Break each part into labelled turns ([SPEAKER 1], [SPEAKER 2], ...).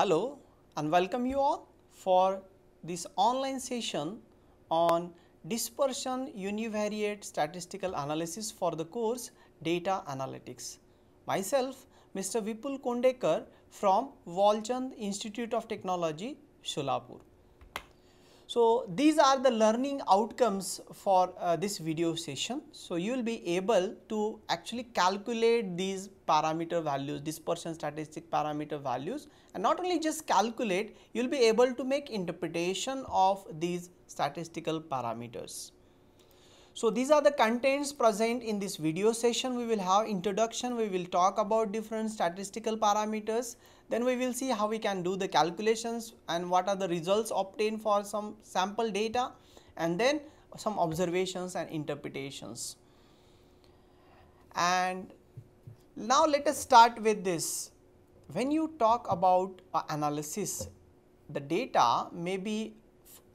[SPEAKER 1] Hello and welcome you all for this online session on dispersion univariate statistical analysis for the course data analytics. Myself Mr. Vipul Kondekar from Walchand Institute of Technology, Sholapur. So, these are the learning outcomes for uh, this video session. So, you will be able to actually calculate these parameter values, dispersion statistic parameter values and not only just calculate, you will be able to make interpretation of these statistical parameters. So these are the contents present in this video session. We will have introduction, we will talk about different statistical parameters. Then we will see how we can do the calculations and what are the results obtained for some sample data and then some observations and interpretations. And now let us start with this. When you talk about analysis, the data may be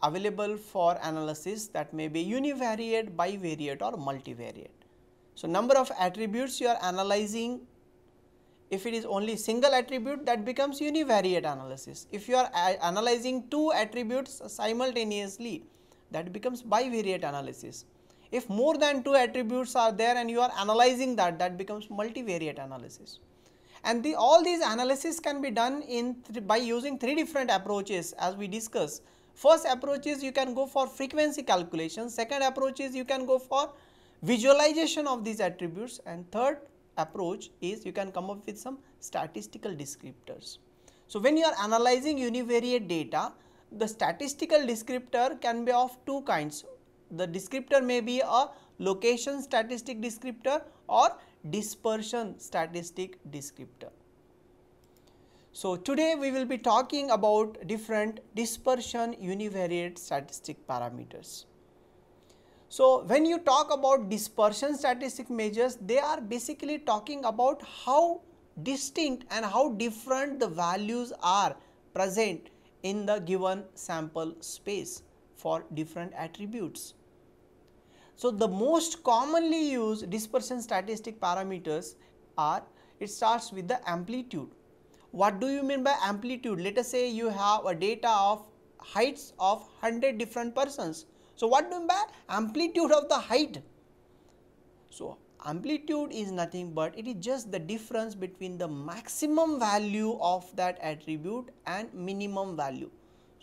[SPEAKER 1] available for analysis that may be univariate, bivariate or multivariate. So, number of attributes you are analyzing, if it is only single attribute that becomes univariate analysis. If you are uh, analyzing two attributes simultaneously, that becomes bivariate analysis. If more than two attributes are there and you are analyzing that, that becomes multivariate analysis. And the, all these analysis can be done in by using three different approaches as we discuss First approach is you can go for frequency calculation, second approach is you can go for visualization of these attributes and third approach is you can come up with some statistical descriptors. So, when you are analyzing univariate data, the statistical descriptor can be of two kinds. The descriptor may be a location statistic descriptor or dispersion statistic descriptor. So, today we will be talking about different dispersion univariate statistic parameters. So, when you talk about dispersion statistic measures, they are basically talking about how distinct and how different the values are present in the given sample space for different attributes. So, the most commonly used dispersion statistic parameters are it starts with the amplitude what do you mean by amplitude? Let us say you have a data of heights of 100 different persons. So, what do you mean by amplitude of the height? So, amplitude is nothing but it is just the difference between the maximum value of that attribute and minimum value.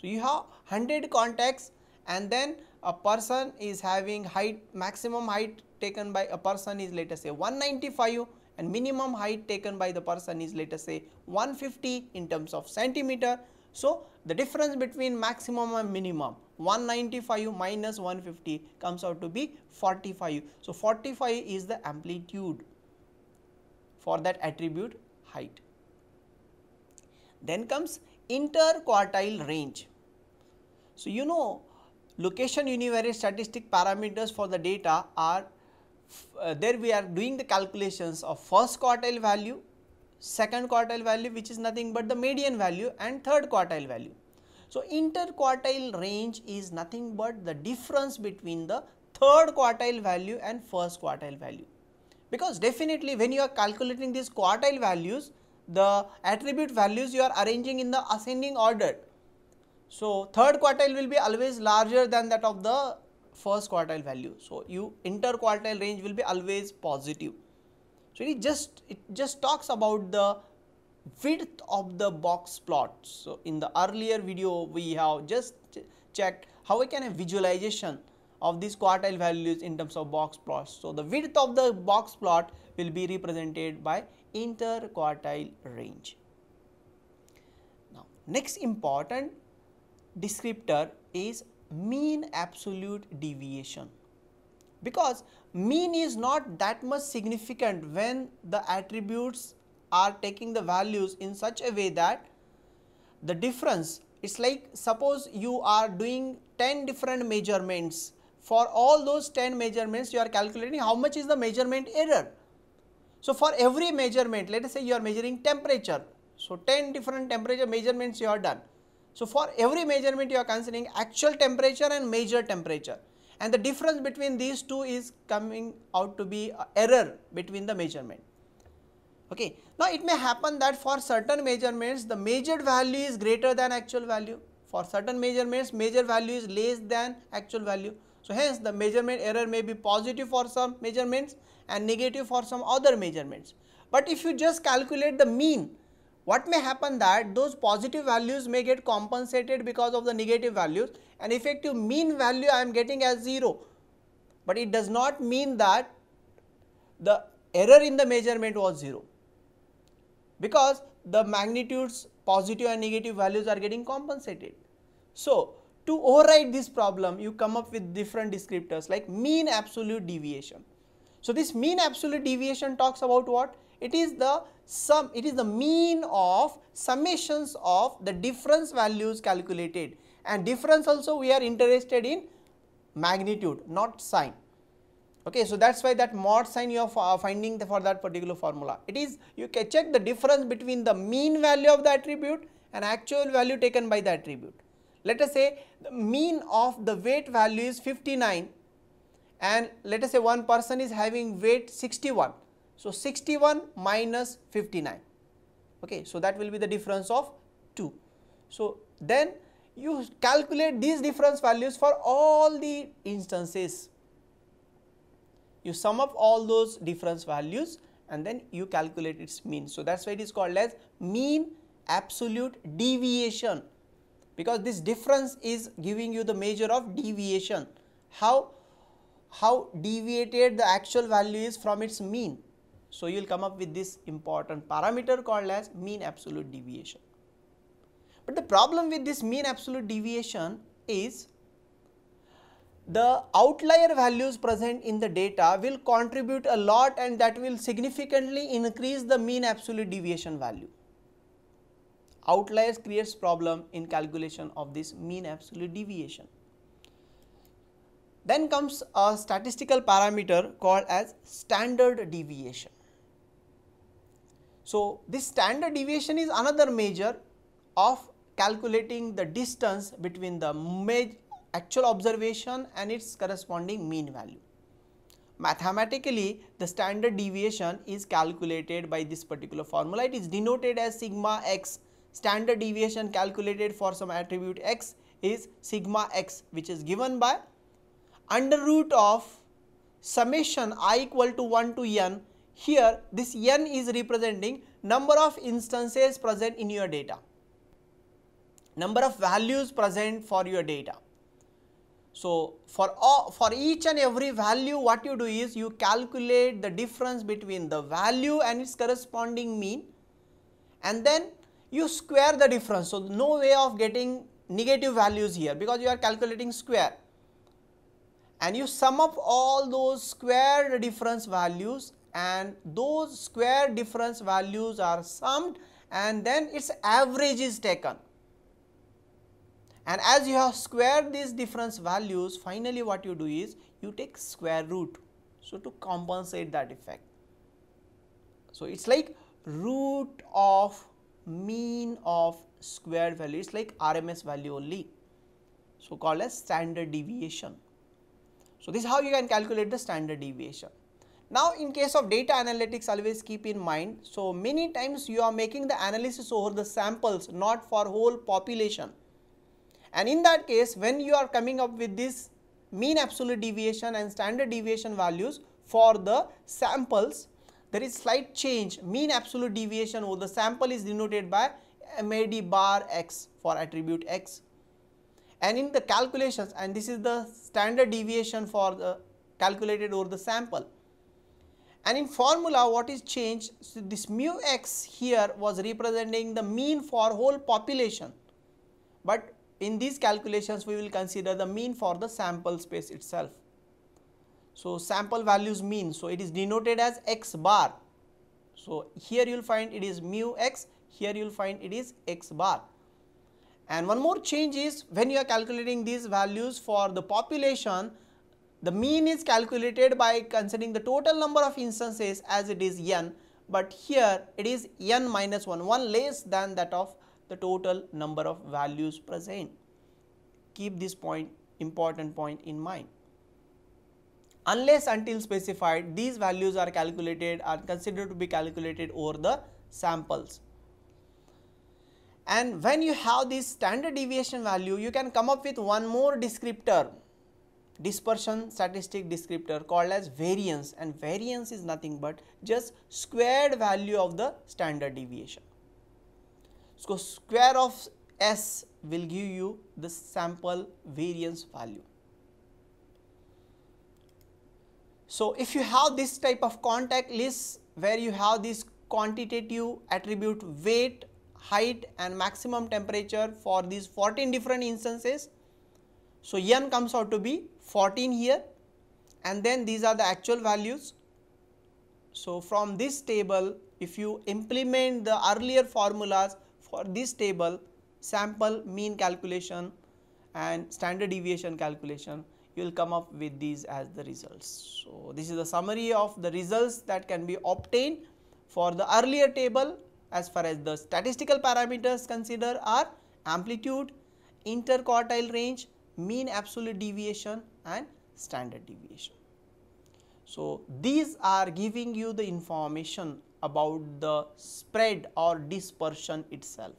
[SPEAKER 1] So, you have 100 contacts and then a person is having height maximum height taken by a person is let us say 195 and minimum height taken by the person is let us say 150 in terms of centimeter. So, the difference between maximum and minimum 195 minus 150 comes out to be 45. So, 45 is the amplitude for that attribute height. Then comes interquartile range. So, you know location univariate statistic parameters for the data are uh, there we are doing the calculations of first quartile value, second quartile value which is nothing but the median value and third quartile value. So, interquartile range is nothing but the difference between the third quartile value and first quartile value. Because definitely when you are calculating these quartile values, the attribute values you are arranging in the ascending order. So, third quartile will be always larger than that of the first quartile value. So, you interquartile range will be always positive. So, it just it just talks about the width of the box plot. So, in the earlier video we have just checked how I can have visualization of these quartile values in terms of box plots. So, the width of the box plot will be represented by interquartile range. Now, next important descriptor is mean absolute deviation because mean is not that much significant when the attributes are taking the values in such a way that the difference it's like suppose you are doing 10 different measurements for all those 10 measurements you are calculating how much is the measurement error so for every measurement let us say you are measuring temperature so 10 different temperature measurements you have done so for every measurement you are considering actual temperature and measured temperature and the difference between these two is coming out to be error between the measurement. Okay. Now it may happen that for certain measurements the measured value is greater than actual value. For certain measurements measured value is less than actual value. So hence the measurement error may be positive for some measurements and negative for some other measurements. But if you just calculate the mean what may happen that those positive values may get compensated because of the negative values and effective mean value I am getting as 0. But it does not mean that the error in the measurement was 0 because the magnitudes positive and negative values are getting compensated. So, to override this problem you come up with different descriptors like mean absolute deviation. So, this mean absolute deviation talks about what? it is the sum, it is the mean of summations of the difference values calculated and difference also we are interested in magnitude not sign. Okay, so that is why that mod sign you are finding the, for that particular formula. It is you can check the difference between the mean value of the attribute and actual value taken by the attribute. Let us say the mean of the weight value is 59 and let us say one person is having weight 61. So 61 minus 59. Okay, so that will be the difference of 2. So then you calculate these difference values for all the instances. You sum up all those difference values and then you calculate its mean. So that's why it is called as mean absolute deviation because this difference is giving you the measure of deviation. How, how deviated the actual value is from its mean. So, you will come up with this important parameter called as mean absolute deviation. But the problem with this mean absolute deviation is the outlier values present in the data will contribute a lot and that will significantly increase the mean absolute deviation value. Outliers creates problem in calculation of this mean absolute deviation. Then comes a statistical parameter called as standard deviation. So, this standard deviation is another measure of calculating the distance between the actual observation and its corresponding mean value. Mathematically, the standard deviation is calculated by this particular formula. It is denoted as sigma x. Standard deviation calculated for some attribute x is sigma x which is given by under root of summation i equal to 1 to n here this n is representing number of instances present in your data, number of values present for your data. So, for, all, for each and every value what you do is you calculate the difference between the value and its corresponding mean and then you square the difference. So, no way of getting negative values here because you are calculating square and you sum up all those squared difference values and those square difference values are summed and then its average is taken. And as you have squared these difference values, finally what you do is you take square root. So, to compensate that effect. So, it is like root of mean of square value, it is like RMS value only. So, called as standard deviation. So, this is how you can calculate the standard deviation. Now in case of data analytics always keep in mind, so many times you are making the analysis over the samples not for whole population. And in that case when you are coming up with this mean absolute deviation and standard deviation values for the samples, there is slight change mean absolute deviation over the sample is denoted by MAD bar x for attribute x and in the calculations and this is the standard deviation for the calculated over the sample and in formula what is changed, so this mu x here was representing the mean for whole population. But in these calculations we will consider the mean for the sample space itself. So sample values mean, so it is denoted as x bar. So here you will find it is mu x, here you will find it is x bar. And one more change is when you are calculating these values for the population, the mean is calculated by considering the total number of instances as it is n, but here it is n minus 1, 1 less than that of the total number of values present. Keep this point, important point in mind. Unless until specified, these values are calculated are considered to be calculated over the samples. And when you have this standard deviation value, you can come up with one more descriptor dispersion statistic descriptor called as variance and variance is nothing but just squared value of the standard deviation. So, square of S will give you the sample variance value. So, if you have this type of contact list where you have this quantitative attribute weight, height and maximum temperature for these 14 different instances, so, n comes out to be 14 here and then these are the actual values. So, from this table if you implement the earlier formulas for this table sample mean calculation and standard deviation calculation you will come up with these as the results. So, this is the summary of the results that can be obtained for the earlier table as far as the statistical parameters consider are amplitude, interquartile range, mean absolute deviation and standard deviation. So, these are giving you the information about the spread or dispersion itself.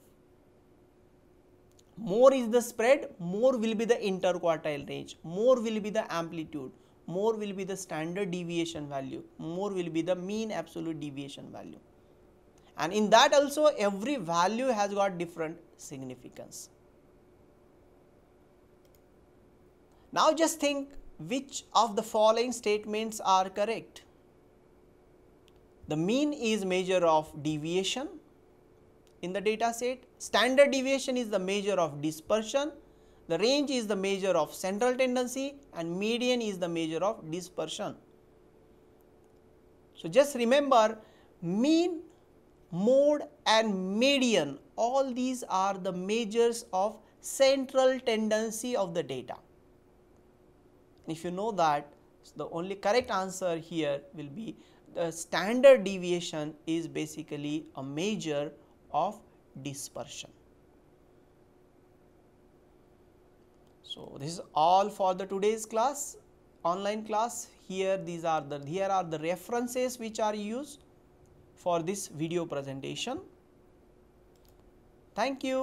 [SPEAKER 1] More is the spread, more will be the interquartile range, more will be the amplitude, more will be the standard deviation value, more will be the mean absolute deviation value. And in that also every value has got different significance. Now just think which of the following statements are correct. The mean is measure of deviation in the data set, standard deviation is the measure of dispersion, the range is the measure of central tendency and median is the measure of dispersion. So, just remember mean, mode and median all these are the measures of central tendency of the data if you know that the only correct answer here will be the standard deviation is basically a measure of dispersion. So, this is all for the today's class online class here these are the here are the references which are used for this video presentation. Thank you.